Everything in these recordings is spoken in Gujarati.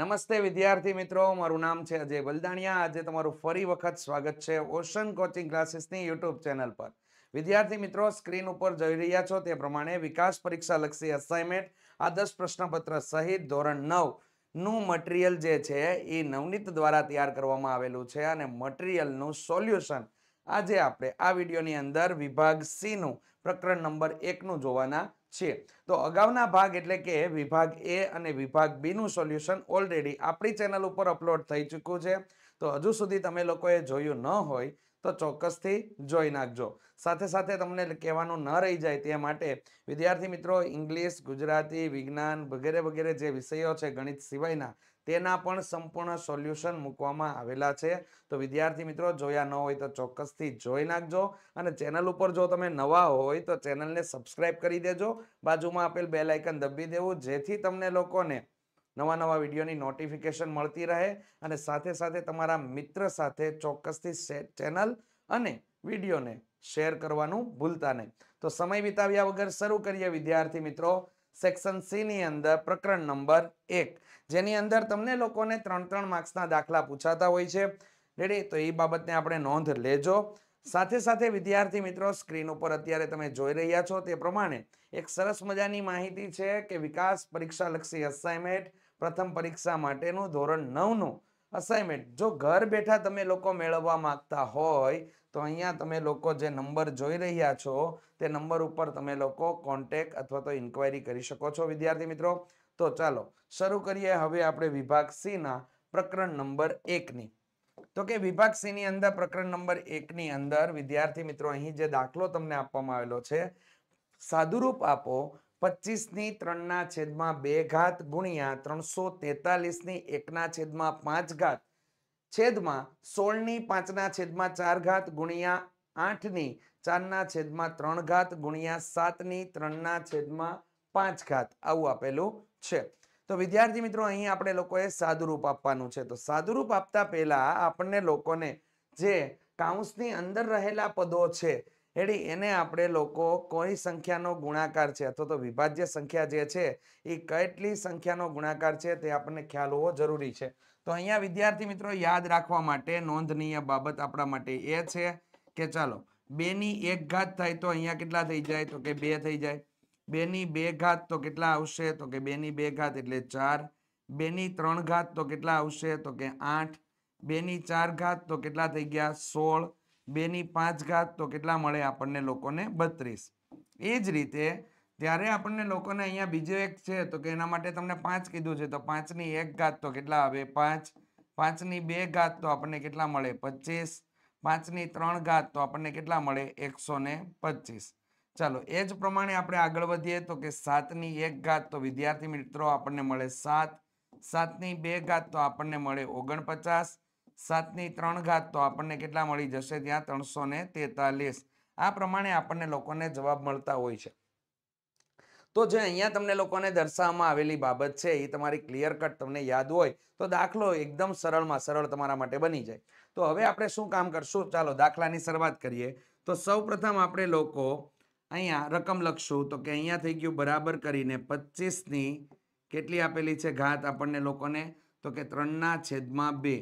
નમસ્તે વિદ્યાર્થી મિત્રો મારું નામ છે અજય બલદાણિયા આજે તમારું ફરી વખત સ્વાગત છે ઓશન કોચિંગ ક્લાસીસની યુટ્યુબ ચેનલ પર વિદ્યાર્થી મિત્રો સ્ક્રીન ઉપર જોઈ રહ્યા છો તે પ્રમાણે વિકાસ પરીક્ષા લક્ષી અસાઇનમેન્ટ આ દસ પ્રશ્નપત્ર સહિત ધોરણ નવ નું મટીરિયલ જે છે એ નવનીત દ્વારા તૈયાર કરવામાં આવેલું છે અને મટીરિયલનું સોલ્યુશન આજે આપણે આ વિડીયોની અંદર વિભાગ સીનું પ્રકરણ નંબર એકનું જોવાના છીએ તો અગાઉના ભાગ એટલે કે વિભાગ એ અને વિભાગ બીનું સોલ્યુશન ઓલરેડી આપણી ચેનલ ઉપર અપલોડ થઈ ચૂક્યું છે તો હજુ સુધી તમે લોકોએ જોયું ન હોય તો ચોક્કસથી જોઈ નાખજો સાથે સાથે તમને કહેવાનું ન રહી જાય તે માટે વિદ્યાર્થી મિત્રો ઇંગ્લિશ ગુજરાતી વિજ્ઞાન વગેરે વગેરે જે વિષયો છે ગણિત સિવાયના તેના પણ સંપૂર્ણ સોલ્યુશન મૂકવામાં આવેલા છે તો વિદ્યાર્થી મિત્રો જોયા ન હોય તો ચોક્કસથી જોઈ નાખજો અને ચેનલ ઉપર જો તમે નવા હોય તો ચેનલને સબસ્ક્રાઇબ કરી દેજો બાજુમાં આપેલ બે આઇકન દબી દેવું જેથી તમને લોકોને નવા નવા વિડીયોની નોટિફિકેશન મળતી રહે અને સાથે સાથે તમારા મિત્ર સાથે ચોક્કસથી ચેનલ અને વિડીયોને શેર કરવાનું ભૂલતા નહીં તો સમય વિતાવ્યા વગર શરૂ કરીએ વિદ્યાર્થી મિત્રો સેક્શન સી ની અંદર પ્રકરણ નંબર એક જેની અંદર તમને લોકોને ત્રણ ત્રણ માર્ક્સના દાખલા પૂછાતા હોય છે રેડી તો એ બાબતને આપણે નોંધ લેજો સાથે સાથે વિદ્યાર્થી મિત્રો સ્ક્રીન ઉપર અત્યારે તમે જોઈ રહ્યા છો તે પ્રમાણે એક સરસ મજાની માહિતી છે કે વિકાસ પરીક્ષાલક્ષી અસાઇનમેન્ટ પ્રથમ પરીક્ષા માટેનું ધોરણ નવનું અસાઇનમેન્ટ જો ઘર બેઠા તમે લોકો મેળવવા માગતા હોય તો અહીંયા તમે લોકો જે નંબર જોઈ રહ્યા છો તે નંબર ઉપર તમે લોકો કોન્ટેક અથવા તો ઇન્ક્વાયરી કરી શકો છો વિદ્યાર્થી મિત્રો તો ચાલો શરૂ કરીએ હવે આપણે વિભાગ સીના પ્રકરણ નંબર એકની તો કે વિભાગ સી અંદર પ્રકરણ નંબર એકની અંદર વિદ્યાર્થી મિત્રો અહીં જે દાખલો તમને આપવામાં આવેલો છે સાદુરૂપ આપો પચીસની ત્રણના છેદમાં બે ઘાત ગુણ્યા ત્રણસો તેતાલીસની એકના છેદમાં પાંચ ઘાત છેદમાં સોળની પાંચના છેદમાં ચાર ઘાત ગુણ્યા આઠની ચારના છેદમાં ત્રણ ઘાત ગુણ્યા સાતની ત્રણના છેદમાં પાંચ ઘાત આવું આપેલું છે તો વિદ્યાર્થી મિત્રો અહીં આપણે લોકોએ સાદુરૂપ આપવાનું છે તો સાદુરૂપ આપતા પહેલા આપણને લોકોને જે કાઉન્સની અંદર રહેલા પદો છે એડી એને આપણે લોકો કોઈ સંખ્યાનો ગુણાકાર છે અથવા તો વિભાજ્ય સંખ્યા જે છે એ કેટલી સંખ્યાનો ગુણાકાર છે તે આપણને ખ્યાલ હોવો જરૂરી છે તો અહીંયા વિદ્યાર્થી મિત્રો યાદ રાખવા માટે નોંધનીય બાબત આપણા માટે એ છે કે ચાલો બેની એક ઘાત થાય તો અહીંયા કેટલા થઈ જાય તો કે બે થઈ જાય બેની બે ઘાત તો કેટલા આવશે તો કે બેની બે ઘાત એટલે ચાર બેની ત્રણ ઘાત તો કેટલા આવશે તો કે આઠ બેની ચાર ઘાત તો કેટલા થઈ ગયા સોળ બેની પાંચ ઘાત તો કેટલા મળે આપણને લોકોને બત્રીસ એ જ રીતે ત્યારે આપણને લોકોને અહીંયા બીજો એક છે તો કે એના માટે તમને પાંચ કીધું છે તો પાંચની એક ઘાત તો કેટલા આવે પાંચ પાંચની બે ઘાત તો આપણને કેટલા મળે પચીસ પાંચની ત્રણ ઘાત તો આપણને કેટલા મળે એકસો ને પચીસ ચાલો એ જ પ્રમાણે આપણે આગળ વધીએ તો કે સાતની એક ઘાત તો વિદ્યાર્થી મિત્રો આપણને મળે સાત સાતની બે ઘાત તો આપણને મળે ઓગણપચાસ સાતની ત્રણ ઘાત તો આપણને કેટલા મળી જશે ત્યાં ત્રણસો તેતાલીસ આ પ્રમાણે આપણને લોકોને જવાબ મળતા હોય છે તો જે અહીંયા તમને લોકોને દર્શાવવામાં આવેલી બાબત છે એ તમારી ક્લિયર કટ તમને યાદ હોય તો દાખલો એકદમ સરળમાં સરળ તમારા માટે બની જાય તો હવે આપણે શું કામ કરશું ચાલો દાખલાની શરૂઆત કરીએ તો સૌપ્રથમ આપણે લોકો અહીંયા રકમ લખશું તો કે અહીંયા થઈ ગયું બરાબર કરીને પચીસની કેટલી આપેલી છે ઘાત આપણને લોકોને તો કે ત્રણના છેદમાં બે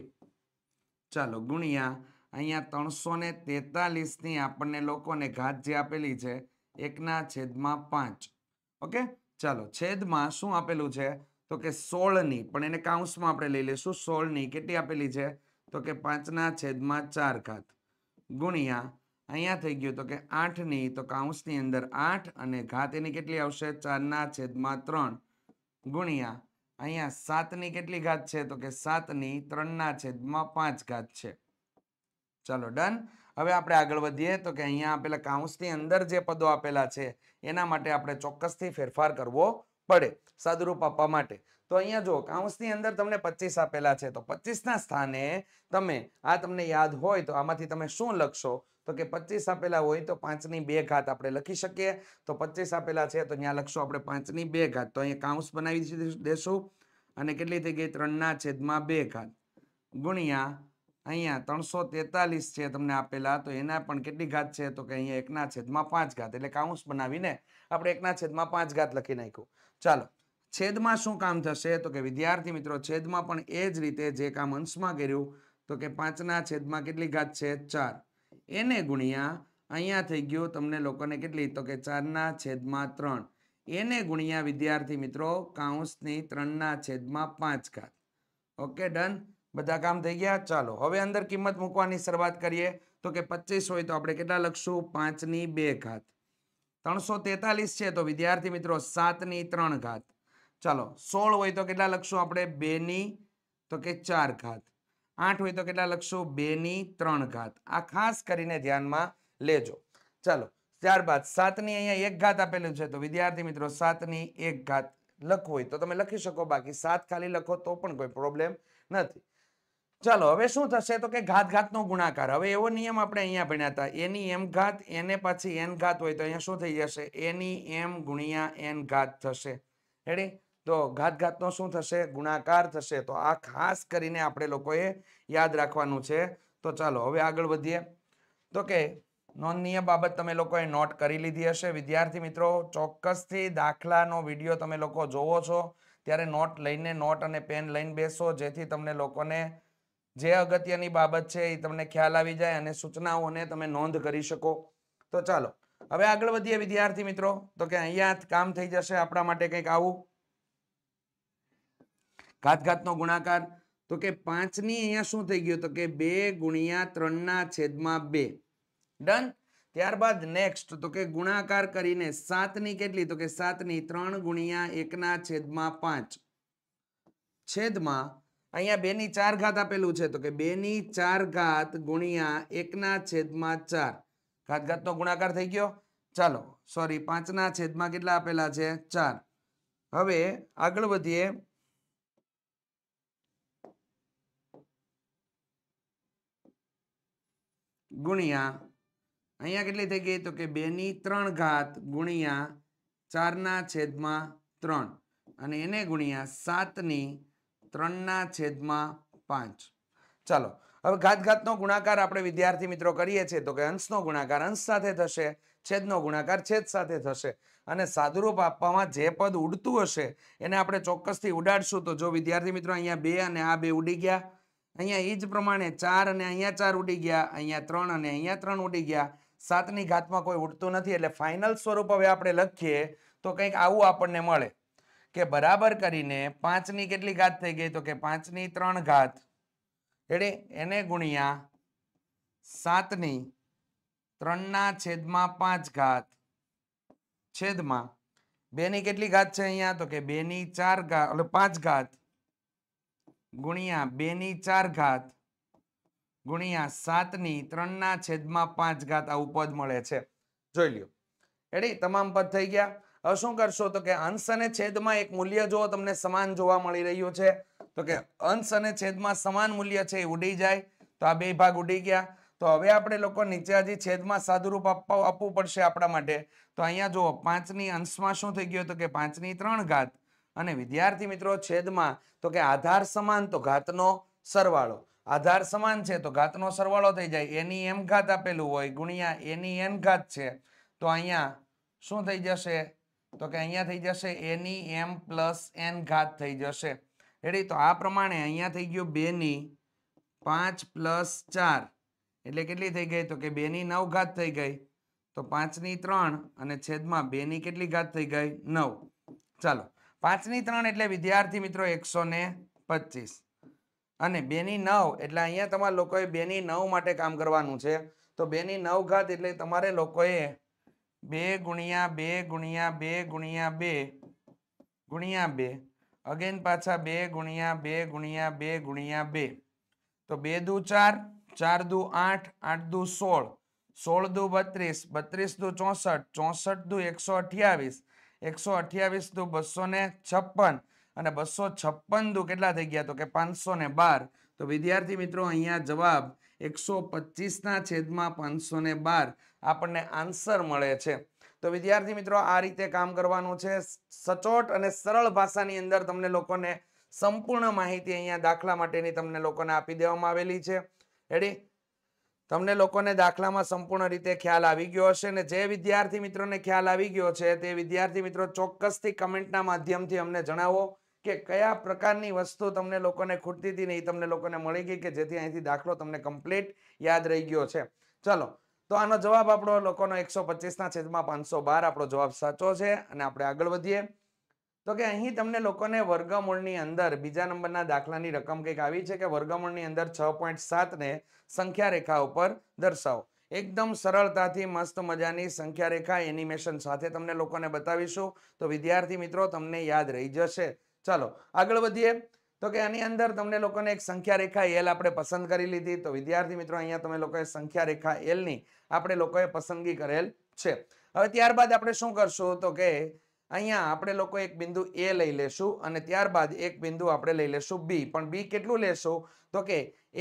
ચાલો ગુણ્યા અહીંયા ત્રણસો ને તેતાલીસની આપણને લોકોને ઘાત જે આપેલી છે એકના છેદમાં પાંચ ઓકે ચાલો છેદમાં શું આપેલું છે તો કે સોળની પણ એને કાઉન્સમાં આપણે લઈ લઈશું સોળની કેટલી આપેલી છે તો કે પાંચના છેદમાં ચાર ઘાત ગુણ્યા અહીંયા થઈ ગયું તો કે આઠની તો કાઉન્સની અંદર આઠ અને ઘાત એની કેટલી આવશે ચારના છેદમાં ત્રણ ગુણ્યા અહીંયા સાતની કેટલી ઘાત છે તો કે સાતની ત્રણના છેદમાં પાંચ ઘાત છે ચાલો ડન હવે આપણે આગળ વધીએ તો કે અહીંયા આપેલા કાઉન્સની અંદર જે પદો આપેલા છે એના માટે આપણે ચોક્કસથી ફેરફાર કરવો પડે સદરૂપ આપવા માટે તો અહીંયા જો કાઉન્સની અંદર તમને પચીસ આપેલા છે તો પચીસના સ્થાને તમે આ તમને યાદ હોય તો આમાંથી તમે શું લખશો તો કે પચીસ આપેલા હોય તો પાંચની બે ઘાત આપણે લખી શકીએ તો પચીસ આપેલા છે તો અહીંયા લખશો આપણે પાંચની બે ઘાત તો અહીંયા કાઉન્સ બનાવી દેશું અને કેટલી થઈ ગઈ ત્રણના છેદમાં બે ઘાત ગુણ્યા અહીંયા ત્રણસો તેતાલીસ છે તમને આપેલા તો એના પણ કેટલી ઘાત છે તો કે અહીંયા એકના છેદમાં પાંચ ઘાત એટલે કાઉન્સ બનાવીને આપણે એકના છેદમાં પાંચ ઘાત લખી નાખ્યું ચાલો છેદમાં શું કામ થશે તો કે વિદ્યાર્થી મિત્રો છેદમાં પણ એ જ રીતે જે કામ અંશમાં કર્યું તો કે પાંચના છેદમાં કેટલી ઘાત છે ચાર એને ગુણ્યા અહીંયા થઈ ગયું તમને લોકોને કેટલી તો કે ચારના છેદમાં ત્રણ એને ગુણ્યા વિદ્યાર્થી મિત્રો કાઉન્સની ત્રણના છેદમાં પાંચ ઘાત ઓકે ડન બધા કામ થઈ ગયા ચાલો હવે અંદર કિંમત મૂકવાની શરૂઆત કરીએ તો કે પચીસ હોય તો આપણે કેટલા લખશું પાંચની બે ઘાત ત્રણસો તેતાલીસ છે તો વિદ્યાર્થી મિત્રો સાતની ત્રણ ઘાત ચાલો સોળ હોય તો કેટલા લખશું આપણે બેની તો કે ચાર ઘાત આઠ હોય તો કેટલા લખશું બેની ત્રણ ઘાત આ ખાસ કરીને ધ્યાનમાં લેજો ચાલો ત્યારબાદ સાતની અહીંયા એક ઘાત આપેલું છે તો વિદ્યાર્થી મિત્રો સાતની એક ઘાત લખવું હોય તો તમે લખી શકો બાકી સાત ખાલી લખો તો પણ કોઈ પ્રોબ્લેમ નથી ચાલો હવે શું થશે તો કે ઘાત ઘાતનો ગુણાકાર હવે એવો નિયમ આપણે અહીંયા ભણ્યા હતા એની એમ ઘાત એને પછી એન ઘાત હોય તો અહીંયા શું થઈ જશે એની એમ ગુણ્યા એન ઘાત થશે હેડી તો ઘાત ઘાતનો શું થશે ગુણાકાર થશે તો આ ખાસ કરીને આપણે લોકોએ યાદ રાખવાનું છે તો ચાલો હવે આગળ વધીએ તો કે નોંધનીય બાબત તમે લોકોએ નોટ કરી લીધી હશે વિદ્યાર્થી મિત્રો ચોક્કસથી દાખલાનો વિડીયો તમે લોકો જોવો છો ત્યારે નોટ લઈને નોટ અને પેન લઈને બેસો જેથી તમને લોકોને જે અગત્યની બાબત છે એ તમને ખ્યાલ આવી જાય અને સૂચનાઓને તમે નોંધ કરી શકો તો ચાલો હવે આગળ વધીએ વિદ્યાર્થી મિત્રો તો કે અહીંયા કામ થઈ જશે આપણા માટે કંઈક આવું ઘાતઘાતનો ગુણાકાર તો કે પાંચની અહીંયા શું થઈ ગયું તો કે બે ગુણ્યા ત્રણના છેદમાં બે ડન ત્યારબાદ નેક્સ્ટ તો કે ગુણાકાર કરીને સાતની કેટલી તો કે સાતની ત્રણ ગુણ્યા એકના છેદમાં પાંચ છેદમાં અહીંયા બેની ચાર ઘાત આપેલું છે તો કે બેની ચાર ઘાત ગુણ્યા એકના છેદમાં ચાર ઘાત ઘાતનો ગુણાકાર થઈ ગયો ચાલો સોરી પાંચના છેદમાં કેટલા આપેલા છે ચાર હવે આગળ વધીએ ગુણ્યા અહીંયા કેટલી થઈ ગઈ તો કે બેની ત્રણ ઘાત ગુણ્યા ચારના છેદમાં ત્રણ અને એને ગુણ્યા સાતની ત્રણના છેદમાં પાંચ ચાલો હવે ઘાત ઘાતનો ગુણાકાર આપણે વિદ્યાર્થી મિત્રો કરીએ છીએ તો કે અંશનો ગુણાકાર અંશ સાથે થશે છેદનો ગુણાકાર છેદ સાથે થશે અને સાદુરૂપ આપવામાં જે પદ ઉડતું હશે એને આપણે ચોક્કસથી ઉડાડશું તો જો વિદ્યાર્થી મિત્રો અહીંયા બે અને આ બે ઉડી ગયા અહીંયા એ જ પ્રમાણે ચાર અને અહીંયા ચાર ઉડી ગયા અહીંયા ત્રણ અને અહીંયા ત્રણ ઉડી ગયા સાતની ઘાતમાં કોઈ ઉડતું નથી એટલે ફાઇનલ સ્વરૂપ હવે આપણે લખીએ તો કંઈક આવું આપણને મળે કે બરાબર કરીને પાંચની કેટલી ઘાત થઈ ગઈ તો કે પાંચની ત્રણ ઘાત એટલે એને ગુણ્યા સાતની ત્રણના છેદમાં પાંચ ઘાત છેદમાં બેની કેટલી ઘાત છે અહીંયા તો કે બેની ચાર ઘાત એટલે પાંચ ઘાત ગુણ્યા બેની ચાર ઘાત ગુણ્યા સાતની ત્રણના છેદમાં પાંચ ઘાત આવું પદ મળે છે જોઈ લ્યો એડી તમામ પદ થઈ ગયા હવે શું કરશો તો કે અંશ અને છેદમાં એક મૂલ્ય જો તમને સમાન જોવા મળી રહ્યું છે તો કે અંશ અને છેદમાં સમાન મૂલ્ય છે એ ઉડી જાય તો આ બે ભાગ ઉડી ગયા તો હવે આપણે લોકો નીચે હજી છેદમાં સાદુરૂપ આપવા આપવું પડશે આપણા માટે તો અહીંયા જુઓ પાંચની અંશમાં શું થઈ ગયું તો કે પાંચની ત્રણ ઘાત અને વિદ્યાર્થી મિત્રો છેદમાં તો કે આધાર સમાન તો ઘાતનો સરવાળો આધાર સમાન છે તો ઘાતનો સરવાળો થઈ જાય એની એમ ઘાત આપેલું હોય ગુણ્યા એની એન ઘાત છે તો અહીંયા શું થઈ જશે તો કે અહીંયા થઈ જશે એની એમ પ્લસ એન ઘાત થઈ જશે રેડી તો આ પ્રમાણે અહીંયા થઈ ગયું બેની પાંચ પ્લસ ચાર એટલે કેટલી થઈ ગઈ તો કે બેની નવ ઘાત થઈ ગઈ તો પાંચની ત્રણ અને છેદમાં બેની કેટલી ઘાત થઈ ગઈ નવ ચાલો પાંચની ત્રણ એટલે વિદ્યાર્થી મિત્રો એકસો ને પચીસ અને બેની નવ એટલે અહીંયા તમારા લોકોએ બેની નવ માટે કામ કરવાનું છે તો બેની નવ ઘાત એટલે તમારે લોકોએ બે ગુણ્યા બે ગુણ્યા બે ગુણ્યા બે ગુણ્યા બે અગેન પાછા બે ગુણ્યા બે ગુણ્યા બે ગુણ્યા બે તો બે દુ ચાર ચાર દુ આઠ આઠ દુ સોળ સોળ દુ બત્રીસ બત્રીસ દુ ચોસઠ ચોસઠ દુ એકસો અઠ્યાવીસ એકસો અઠ્યાવીસ દુ બસો ને છપ્પન અને બસો છપ્પન દુ કેટલા થઈ ગયા તો કે પાંચસો ને બાર તો વિદ્યાર્થી મિત્રો અહીંયા જવાબ એકસો પચીસના છેદમાં પાંચસો ને બાર આપણને આન્સર મળે છે તો વિદ્યાર્થી મિત્રો આ રીતે કામ કરવાનું છે સચોટ અને સરળ ભાષાની અંદર તમને લોકોને સંપૂર્ણ માહિતી અહીંયા દાખલા માટેની તમને લોકોને આપી દેવામાં આવેલી છે રેડી તમને લોકોને દાખલામાં સંપૂર્ણ રીતે ખ્યાલ આવી ગયો હશે અને જે વિદ્યાર્થી મિત્રોને ખ્યાલ આવી ગયો છે તે વિદ્યાર્થી મિત્રો ચોક્કસથી કમેન્ટના માધ્યમથી અમને જણાવો કે કયા પ્રકારની વસ્તુ તમને લોકોને ખૂટતી હતી ને તમને લોકોને મળી ગઈ કે જેથી અહીંથી દાખલો તમને કમ્પ્લીટ યાદ રહી ગયો છે ચલો તો આનો જવાબ આપણો લોકોનો એકસો પચીસના છેદમાં પાંચસો બાર આપણો જવાબ સાચો છે અને આપણે આગળ વધીએ તો કે અહીં તમને લોકોને વર્ગમૂળની અંદર બીજા નંબરના દાખલાની રકમ કંઈક આવી છે કે વર્ગમૂળની અંદર છ પોઈન્ટ સાતને સંખ્યા રેખા ઉપર દર્શાવો એકદમ સરળતાથી મસ્ત મજાની સંખ્યા રેખા એનિમેશન સાથે તમને લોકોને બતાવીશું તો વિદ્યાર્થી મિત્રો તમને યાદ રહી જશે ચાલો આગળ વધીએ તો કે આની અંદર તમને લોકોને એક સંખ્યા રેખા એલ આપણે પસંદ કરી લીધી તો વિદ્યાર્થી મિત્રો અહીંયા તમે લોકોએ સંખ્યા રેખા એલની આપણે લોકોએ પસંદગી કરેલ છે હવે ત્યારબાદ આપણે શું કરશું તો કે અહીંયા આપણે લોકો એક બિંદુ એ લઈ લેશું અને ત્યારબાદ એક બિંદુ આપણે લઈ લેશું બી પણ બી કેટલું લેશું તો કે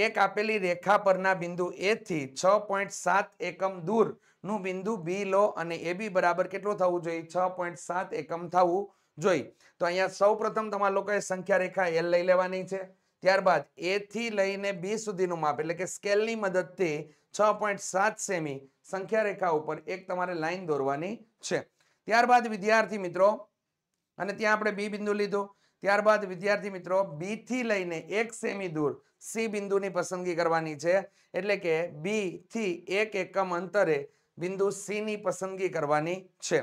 એક આપેલી રેખા પરના બિંદુ એથી છ પોઈન્ટ સાત એકમ દૂરનું બિંદુ બી લો અને એ બી બરાબર કેટલું થવું જોઈએ છ પોઈન્ટ સાત એકમ થવું જોઈ તો અહીંયા સૌપ્રથમ તમારા લોકોએ સંખ્યા રેખા એલ લઈ લેવાની છે ત્યારબાદ એ થી લઈને બી સુધીનું માપ એટલે કે સ્કેલની મદદથી છ પોઈન્ટ સાત સેમી સંખ્યા રેખા ઉપર એક તમારે લાઈન દોરવાની છે ત્યારબાદ વિદ્યાર્થી મિત્રો અને ત્યાં આપણે બી બિંદુ લીધું ત્યારબાદ વિદ્યાર્થી મિત્રો બી થી લઈને એક સેમી દૂર સી બિંદુની પસંદગી કરવાની છે એટલે કે બી થી એક એકમ અંતરે બિંદુ સી ની પસંદગી કરવાની છે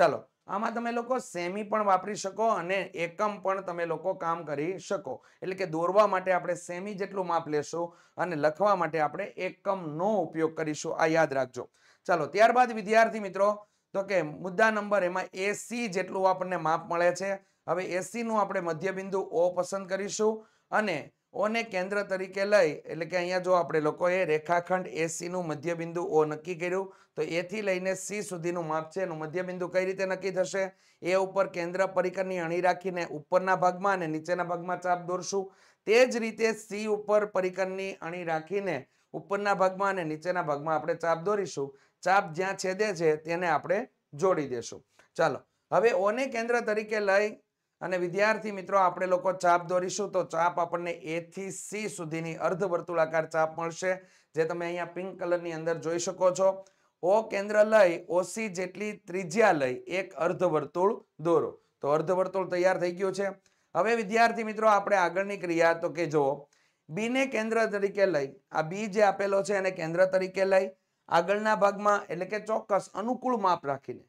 ચાલો આમાં તમે લોકો સેમી પણ વાપરી શકો અને એકમ પણ તમે લોકો કામ કરી શકો એટલે કે દોરવા માટે આપણે સેમી જેટલું માપ લેશું અને લખવા માટે આપણે એકમનો ઉપયોગ કરીશું આ યાદ રાખજો ચાલો ત્યારબાદ વિદ્યાર્થી મિત્રો તો કે મુદ્દા નંબર એમાં એસી જેટલું આપણને માપ મળે છે હવે એસીનું આપણે મધ્યબિંદુ ઓ પસંદ કરીશું અને ઓને કેન્દ્ર તરીકે લઈ એટલે કે અહીંયા જો આપણે લોકોએ રેખાખંડ એસીનું મધ્યબિંદુ ઓ નક્કી કર્યું તો એથી લઈને સી સુધીનું માપ છે એનું મધ્યબિંદુ કઈ રીતે નક્કી થશે એ ઉપર કેન્દ્ર પરિકરની અણી રાખીને ઉપરના ભાગમાં અને નીચેના ભાગમાં ચાપ દોરશું તે જ રીતે સી ઉપર પરિકરની અણી રાખીને ઉપરના ભાગમાં અને નીચેના ભાગમાં આપણે ચાપ દોરીશું ચાપ જ્યાં છેદે છે તેને આપણે જોડી દેશું ચાલો હવે ઓને કેન્દ્ર તરીકે લઈ અને વિદ્યાર્થી મિત્રો આપણે લોકો ચાપ દોરીશું તો ચાપ આપણને એ થી સી સુધીની અર્ધ વર્તુળાકાર ચાપ મળશે જે તમે અહીંયા પિંક કલરની અંદર જોઈ શકો છો ઓ કેન્દ્ર લઈ ઓસી જેટલી ત્રિજ્યા લઈ એક અર્ધ વર્તુળ દોરો તો અર્ધ વર્તુળ તૈયાર થઈ ગયું છે હવે વિદ્યાર્થી મિત્રો આપણે આગળની ક્રિયા તો કે જુઓ બીને કેન્દ્ર તરીકે લઈ આ બી જે આપેલો છે એને કેન્દ્ર તરીકે લઈ આગળના ભાગમાં એટલે કે ચોક્કસ અનુકૂળ માપ રાખીને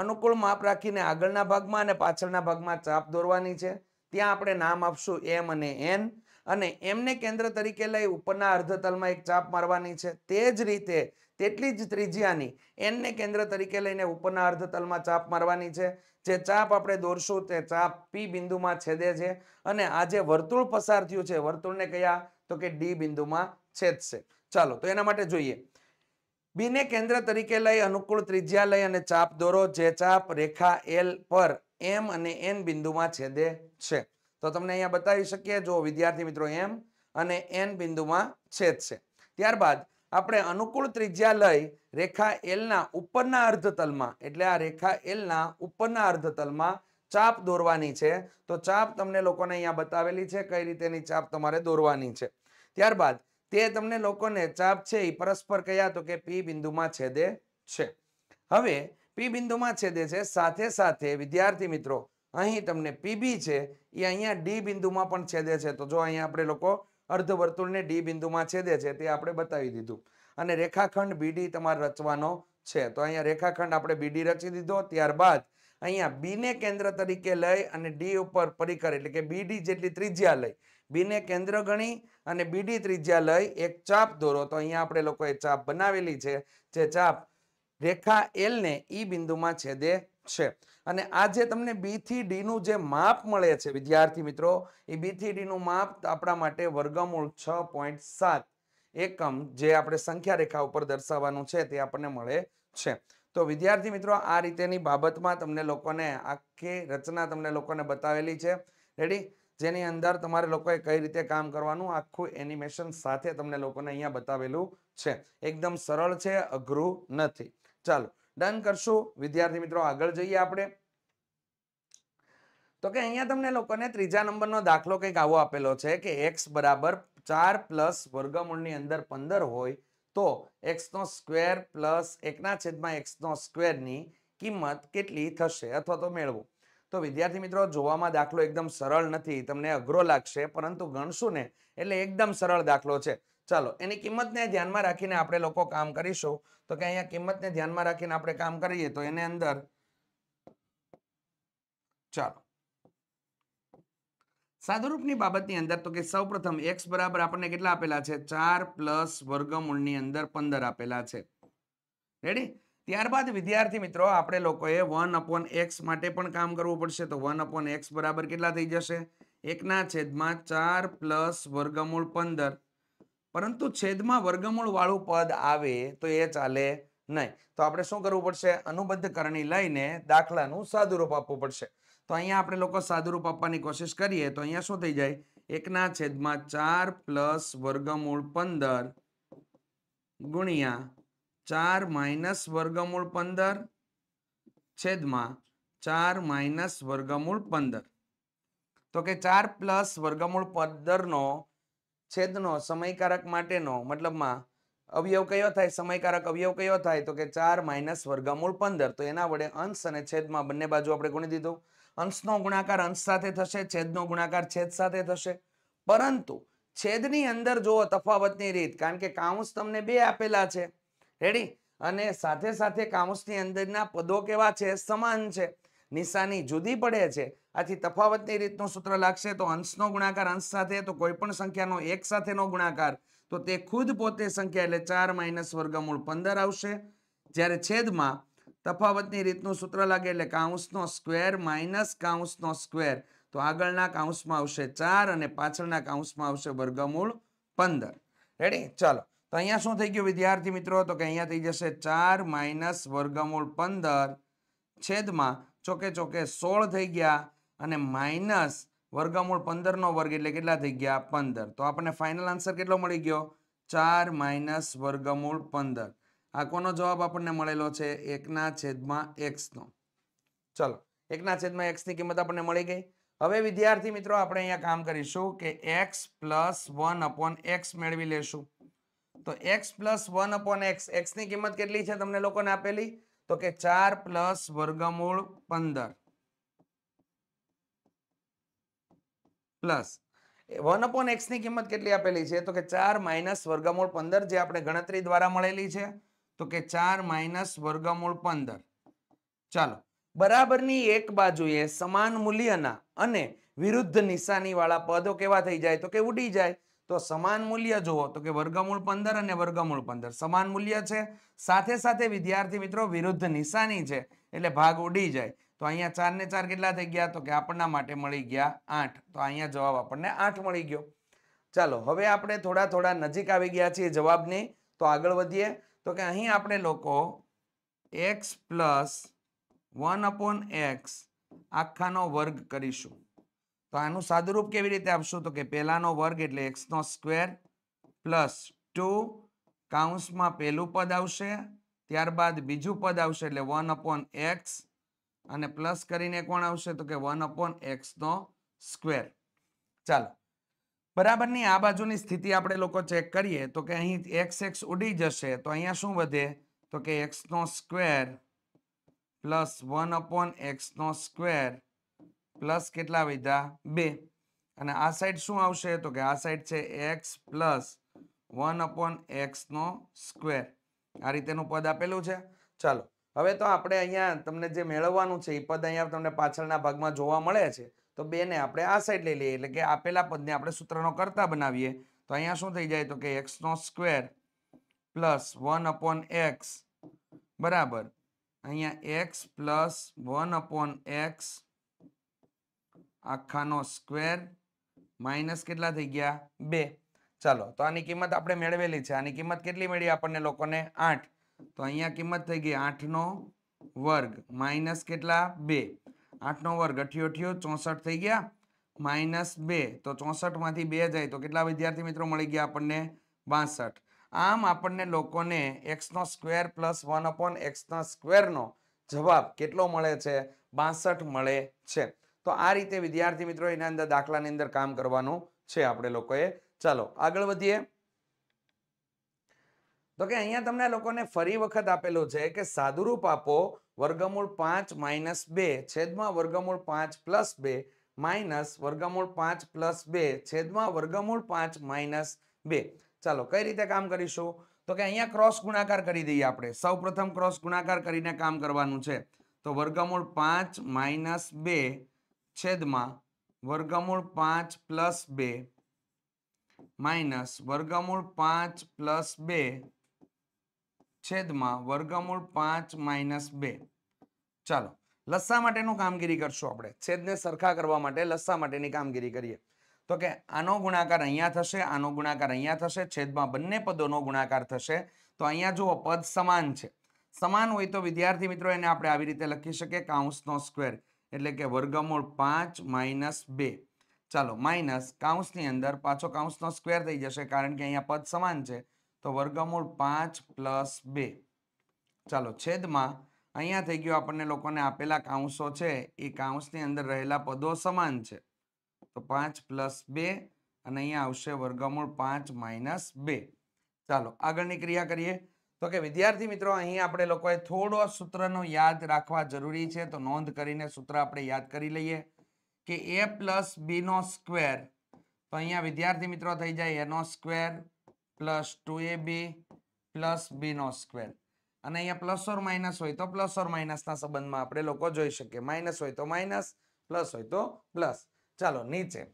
અનુકૂળ માપ રાખીને આગળના ભાગમાં અને પાછળના ભાગમાં ચાપ દોરવાની છે ત્યાં આપણે નામ આપશું એમ અને એન અને એમને કેન્દ્ર તરીકે લઈ ઉપરના અર્ધતલમાં એક ચાપ મારવાની છે તે જ રીતે તેટલી જ ત્રિજ્યાની એનને કેન્દ્ર તરીકે લઈને ઉપરના અર્ધતલમાં ચાપ મારવાની છે જે ચાપ આપણે દોરશું તે ચાપ પી બિંદુમાં છેદે છે અને આ જે વર્તુળ પસાર થયું છે વર્તુળને કયા તો કે ડી બિંદુમાં છેદશે ચાલો તો એના માટે જોઈએ બીને કેન્દ્ર તરીકે લઈ અનુકૂળ ત્રિજ્યા લઈ અને ચાપ દોરો જે ચાપ રેખા એલ પર એમ અને એન બિંદુમાં છેદે છે તો તમને અહીંયા બતાવી શકીએ જો વિદ્યાર્થી મિત્રો એમ અને એન બિંદુમાં છેદ છે ત્યારબાદ આપણે અનુકૂળ ત્રિજ્યા લઈ રેખા એલના ઉપરના અર્ધતલમાં એટલે આ રેખા એલના ઉપરના અર્ધતલમાં ચાપ દોરવાની છે તો ચાપ તમને લોકોને અહીંયા બતાવેલી છે કઈ રીતેની ચાપ તમારે દોરવાની છે ત્યારબાદ તે તમને લોકોને ચાપ છે એ પરસ્પર કયા તો કે પી બિંદુમાં છેદે છે હવે પી બિંદુમાં છેદે છે સાથે સાથે વિદ્યાર્થી મિત્રો અહીં તમને પીબી છે એ અહીંયા ડી બિંદુમાં પણ છેદે છે તો જો અહીંયા આપણે લોકો અર્ધવર્તુળને ડી બિંદુમાં છેદે છે તે આપણે બતાવી દીધું અને રેખાખંડ બીડી તમારે રચવાનો છે તો અહીંયા રેખાખંડ આપણે બીડી રચી દીધો ત્યારબાદ અહીંયા બીને કેન્દ્ર તરીકે લઈ અને ડી ઉપર પરિકર એટલે કે બીડી જેટલી ત્રિજ્યા લઈ બીને કેન્દ્ર ગણી અને બીડી ત્રિજ્યા લઈ એક ચાપ દોરો તો અહીંયા આપણે લોકોએ ચાપ બનાવેલી છે જે ચાપ રેખા એલ ને ઈ e બિંદુમાં છેદે છે અને આ જે તમને બી થી ડી નું જે માપ મળે છે વિદ્યાર્થી મિત્રો એ બી થી ડી નું માપ આપણા માટે વર્ગમૂળ છ પોઈન્ટ સાત એકમ જે આપણે સંખ્યા રેખા ઉપર દર્શાવવાનું છે તે આપણને મળે છે તો વિદ્યાર્થી મિત્રો આ રીતેની બાબતમાં તમને લોકોને આખી રચના તમને લોકોને બતાવેલી છે રેડી જેની અંદર તમારે લોકોએ કઈ રીતે કામ કરવાનું આખું એનિમેશન સાથે તમને લોકોને અહીંયા બતાવેલું છે એકદમ સરળ છે અઘરું નથી ચાલો ડન કરશું વિદ્યાર્થી મિત્રો આગળ જઈએ આપણે તો કે અહીંયા તમને લોકોને ત્રીજા નંબરનો દાખલો કંઈક આવો આપેલો છે કે એક્સ બરાબર ચાર પ્લસ વર્ગમૂળની અંદર પંદર હોય તો એક્સનો સ્ક્વેર પ્લસ એકના છેદમાં એક્સનો સ્ક્વેરની કિંમત કેટલી થશે અથવા તો મેળવો તો વિદ્યાર્થી મિત્રો જોવામાં દાખલો એકદમ સરળ નથી તમને અઘરો લાગશે પરંતુ ગણશું ને એટલે એકદમ સરળ દાખલો છે ચાલો એની કિંમતને ધ્યાનમાં રાખીને આપણે લોકો કામ કરીશું તો કે અહીંયા કિંમતને ધ્યાનમાં રાખીને આપણે કામ કરીએ તો એની અંદર ચાલો સાદુરૂપની બાબતની અંદર તો કે સૌ પ્રથમ એક્સ બરાબર આપણને કેટલા આપેલા છે ચાર પ્લસ વર્ગમૂળની અંદર પંદર આપેલા છે રેડી ત્યારબાદ વિદ્યાર્થી મિત્રો આપણે લોકોએ વન અપોન એક્સ માટે પણ કામ કરવું પડશે તો વન અપોન એક્સ બરાબર કેટલા થઈ જશે એકના છેદમાં ચાર પ્લસ વર્ગમૂળ પંદર પરંતુ છેદમાં વર્ગમૂળ વાળું પદ આવે તો એ ચાલે નહીં તો આપણે શું કરવું પડશે અનુબદ્ધ કરણી લઈને દાખલાનું સાદુરૂપ આપવું પડશે તો અહીંયા આપણે લોકો સાદુરૂપ આપવાની કોશિશ કરીએ તો અહીંયા શું થઈ જાય એકના છેદમાં ચાર પ્લસ વર્ગમૂળ પંદર ગુણ્યા ચાર માઇનસ વર્ગમૂળ પંદર છેદમાં ચાર માઇનસ વર્ગમૂળ પંદર તો કે ચાર પ્લસ વર્ગમૂળ પંદરનો છેદનો સમયકારક માટેનો મતલબમાં અવયવ કયો થાય સમયકારક અવયવ કયો થાય તો કે ચાર માઇનસ વર્ગમૂળ પંદર તો એના વડે અંશ અને છેદમાં બંને બાજુ આપણે ગુણી દીધો અંશનો ગુણાકાર અંશ સાથે થશે છેદનો ગુણાકાર છેદ સાથે થશે પરંતુ છેદની અંદર જુઓ તફાવતની રીત કારણ કે કાઉન્સ તમને બે આપેલા છે રેડી અને સાથે સાથે કાઉન્સની અંદરના પદો કેવા છે સમાન છે નિશાની જુદી પડે છે આથી તફાવતની રીતનું સૂત્ર લાગશે તો અંશનો ગુણાકાર અંશ સાથે તો કોઈ પણ સંખ્યાનો એક સાથેનો ગુણાકાર તો તે ખુદ પોતે સંખ્યા એટલે ચાર માઇનસ વર્ગમૂળ પંદર આવશે જ્યારે છેદમાં તફાવતની રીતનું સૂત્ર લાગે એટલે કાઉન્સનો સ્ક્વેર માઇનસ કાઉન્સનો સ્ક્વેર તો આગળના કાઉન્સમાં આવશે ચાર અને પાછળના કાઉન્સમાં આવશે વર્ગમૂળ પંદર રેડી ચાલો તો અહીંયા શું થઈ ગયું વિદ્યાર્થી મિત્રો તો કે અહીંયા થઈ જશે ચાર માઇનસ વર્ગમૂળ પંદર છેદમાં ચોકે ચોકે સોળ થઈ ગયા અને માઇનસ વર્ગમૂળ પંદરનો વર્ગ એટલે કેટલા થઈ ગયા પંદર તો આપણને ફાઇનલ આન્સર કેટલો મળી ગયો ચાર માઇનસ વર્ગમૂળ પંદર આ કોનો જવાબ આપણને મળેલો છે એકના છેદમાં એક્સનો ચલો એકના છેદમાં એક્સની કિંમત આપણને મળી ગઈ હવે વિદ્યાર્થી મિત્રો આપણે અહીંયા કામ કરીશું કે X plus one upon X મેળવી લેશું તો X plus one upon X એક્સની કિંમત કેટલી છે તમને લોકોને આપેલી તો કે ચાર પ્લસ વર્ગમૂળ પંદર પ્લસ વન અપોન એક્સની કિંમત કેટલી આપેલી છે તો કે ચાર માઇનસ વર્ગમૂળ પંદર જે આપણે ગણતરી દ્વારા મળેલી છે તો કે ચાર માઇનસ વર્ગમૂળ પંદર ચાલો બરાબરની એક બાજુએ સમાન મૂલ્યના અને વિરુદ્ધ નિશાની વાળા પદો કેવા થઈ જાય તો કે ઉડી જાય તો સમાન મૂલ્ય જુઓ તો કે વર્ગમૂળ પંદર અને વર્ગમૂળ પંદર સમાન મૂલ્ય છે સાથે સાથે વિદ્યાર્થી મિત્રો વિરુદ્ધ નિશાની છે એટલે ભાગ ઉડી જાય તો અહીંયા ચાર ને ચાર કેટલા થઈ ગયા તો કે આપણના માટે મળી ગયા આઠ તો અહીંયા જવાબ આપણને આઠ મળી ગયો ચાલો હવે આપણે થોડા થોડા નજીક આવી ગયા છીએ જવાબની તો આગળ વધીએ તો કે અહીં આપણે લોકો X plus one upon X આખાનો વર્ગ કરીશું તો આનું સાદુરૂપ કેવી રીતે આપશું તો કે પહેલાનો વર્ગ એટલે એક્સનો સ્ક્વેર પ્લસ ટુ કાઉન્સમાં પહેલું પદ આવશે ત્યારબાદ બીજું પદ આવશે એટલે વન અપોન એક્સ અને પ્લસ કરીને કોણ આવશે તો કે વન અપોન એક્સનો સ્ક્વેર ચાલો બરાબર બરાબરની આ બાજુની સ્થિતિ આપણે લોકો ચેક કરીએ તો કે અહીં એક્સ એક્સ ઉડી જશે તો અહીંયા શું વધે તો કે એક્સનો સ્ક્વેર પ્લસ વન અપોન એક્સનો સ્ક્વેર પ્લસ કેટલા વધ્યા બે અને આ સાઈડ શું આવશે તો કે આ સાઈડ છે એક્સ પ્લસ વન અપોન એક્સનો સ્ક્વેર આ રીતેનું પદ આપેલું છે ચાલો હવે તો આપણે અહીંયા તમને જે મેળવવાનું છે એ પદ અહીંયા તમને પાછળના ભાગમાં જોવા મળે છે તો બેને આપણે આ સાઈડ લઈ લઈએ એટલે કે આપેલા પદને આપણે સૂત્રનો કરતા બનાવીએ તો અહીંયા શું થઈ જાય તો કે એક્સનો square plus one upon X બરાબર અહીંયા X plus one upon X આખાનો સ્ક્વેર માઇનસ કેટલા થઈ ગયા બે ચાલો તો આની કિંમત આપણે મેળવેલી છે આની કિંમત કેટલી મળી આપણને લોકોને આઠ તો અહીંયા કિંમત થઈ ગઈ આઠનો વર્ગ માઇનસ કેટલા બે આઠનો વર્ગ અઠ્યો અઠ્યો ચોસઠ થઈ ગયા માઇનસ બે તો ચોસઠમાંથી બે જાય તો કેટલા વિદ્યાર્થી મિત્રો મળી ગયા આપણને બાસઠ આમ આપણને લોકોને એક્સનો સ્ક્વેર પ્લસ વન અપોન એક્સના સ્ક્વેરનો જવાબ કેટલો મળે છે બાસઠ મળે છે તો આ રીતે વિદ્યાર્થી મિત્રો એના અંદર દાખલાની અંદર કામ કરવાનું છે આપણે લોકોએ ચાલો આગળ વધીએ તો કે અહીંયા તમને લોકોને ફરી વખત આપેલું છે કે સાદુરૂપ આપો વર્ગમૂળ પાંચ માઇનસ બે છેદમાં વર્ગમૂળ પાંચ પ્લસ બે માઇનસ વર્ગમૂળ પાંચ પ્લસ બે છેદમાં વર્ગમૂળ પાંચ માઇનસ બે ચાલો કઈ રીતે કામ કરીશું તો કે અહીંયા ક્રોસ ગુણાકાર કરી દઈએ આપણે સૌ ક્રોસ ગુણાકાર કરીને કામ કરવાનું છે તો વર્ગમૂળ પાંચ માઇનસ બે છેદમાં વર્ગમૂળ પાંચ પ્લસ બે માઇનસ વર્ગમૂળ પાંચ પ્લસ બે છેદમાં વર્ગમૂળ પાંચ માઇનસ બે ચાલો લસા માટેનું કામગીરી કરશું આપણે છેદને સરખા કરવા માટે લસ્સા માટેની કામગીરી કરીએ તો કે આનો ગુણાકાર અહીંયા થશે આનો ગુણાકાર અહીંયા થશે છેદમાં બંને પદોનો ગુણાકાર થશે તો અહીંયા જુઓ પદ સમાન છે સમાન હોય તો વિદ્યાર્થી મિત્રો એને આપણે આવી રીતે લખી શકીએ કાઉન્સનો સ્ક્વેર એટલે કે વર્ગમૂળ પાંચ માઇનસ બે ચાલો માઇનસ કાઉન્સની અંદર પાછો કાઉન્સનો સ્ક્વેર થઈ જશે કારણ કે અહીંયા પદ સમાન છે તો વર્ગમૂળ પાંચ પ્લસ બે ચાલો છેદમાં અહીંયા થઈ ગયો આપણને લોકોને આપેલા કાઉન્સો છે એ કાઉન્સની અંદર રહેલા પદો સમાન છે તો પાંચ પ્લસ બે અને અહીંયા આવશે વર્ગમૂળ પાંચ માઇનસ બે ચાલો આગળની ક્રિયા કરીએ તો કે વિદ્યાર્થી મિત્રો અહીં આપણે લોકોએ થોડો સૂત્રનો યાદ રાખવા જરૂરી છે તો નોંધ કરીને સૂત્ર આપણે યાદ કરી લઈએ કે એ પ્લસ બીનો સ્ક્વેર તો અહીંયા વિદ્યાર્થી મિત્રો થઈ જાય એનો square plus two A B plus બીનો સ્ક્વેર અને અહીંયા પ્લસ ઓર માઇનસ હોય તો પ્લસ ઓર માઇનસના સંબંધમાં આપણે લોકો જોઈ શકીએ માઇનસ હોય તો માઇનસ પ્લસ હોય તો પ્લસ ચાલો નીચે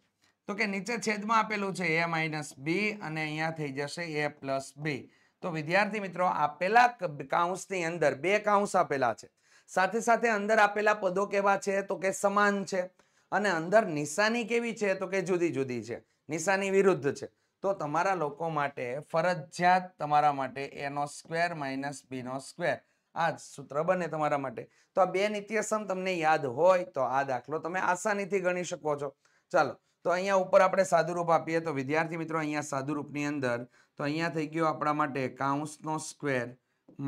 તો કે નીચે છેદમાં આપેલું છે એ માઇનસ બી અને અહીંયા થઈ જશે એ પ્લસ બી તો વિદ્યાર્થી મિત્રો આપેલા કાઉન્સની અંદર બે કાઉન્સ આપેલા છે સાથે સાથે અંદર આપેલા પદો કેવા છે તો કે સમાન છે અને અંદર નિશાની કેવી છે તો કે જુદી જુદી છે નિશાની વિરુદ્ધ છે તો તમારા લોકો માટે ફરજિયાત તમારા માટે એનો સ્ક્વેર માઇનસ બીનો સ્ક્વેર આ સૂત્ર બને તમારા માટે તો આ બે નિત્યસમ તમને યાદ હોય તો આ દાખલો તમે આસાનીથી ગણી શકો છો ચાલો તો અહીંયા ઉપર આપણે સાદુરૂપ આપીએ તો વિદ્યાર્થી મિત્રો અહીંયા સાદુરૂપની અંદર તો અહીંયા થઈ ગયો આપણા માટે કાઉન્સનો સ્ક્વેર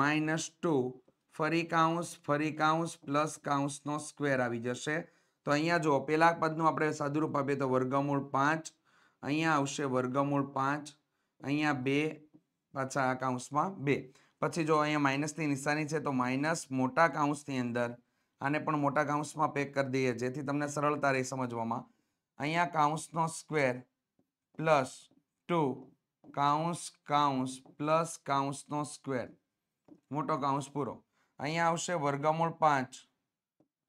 માઇનસ ટુ ફરી કાઉન્સ ફરી કાઉન્સ પ્લસ કાઉન્સનો સ્ક્વેર આવી જશે તો અહીંયા જો પેલા પદનું આપણે સાદુરૂપ આપીએ તો વર્ગમૂળ પાંચ અહીંયા આવશે વર્ગમૂળ પાંચ અહીંયા બે પાછા આ કાઉન્સમાં બે પછી જો અહીંયા માઇનસની નિશાની છે તો માઇનસ મોટા કાઉન્સની અંદર આને પણ મોટા કાઉન્સમાં પેક કરી દઈએ જેથી તમને સરળતા રહી સમજવામાં અહીંયા કાઉન્સનો સ્ક્વેર પ્લસ ટુ કાઉન્સ કાઉન્સ પ્લસ કાઉન્સનો સ્ક્વેર મોટો કાઉન્સ પૂરો અહીંયા આવશે વર્ગમૂળ પાંચ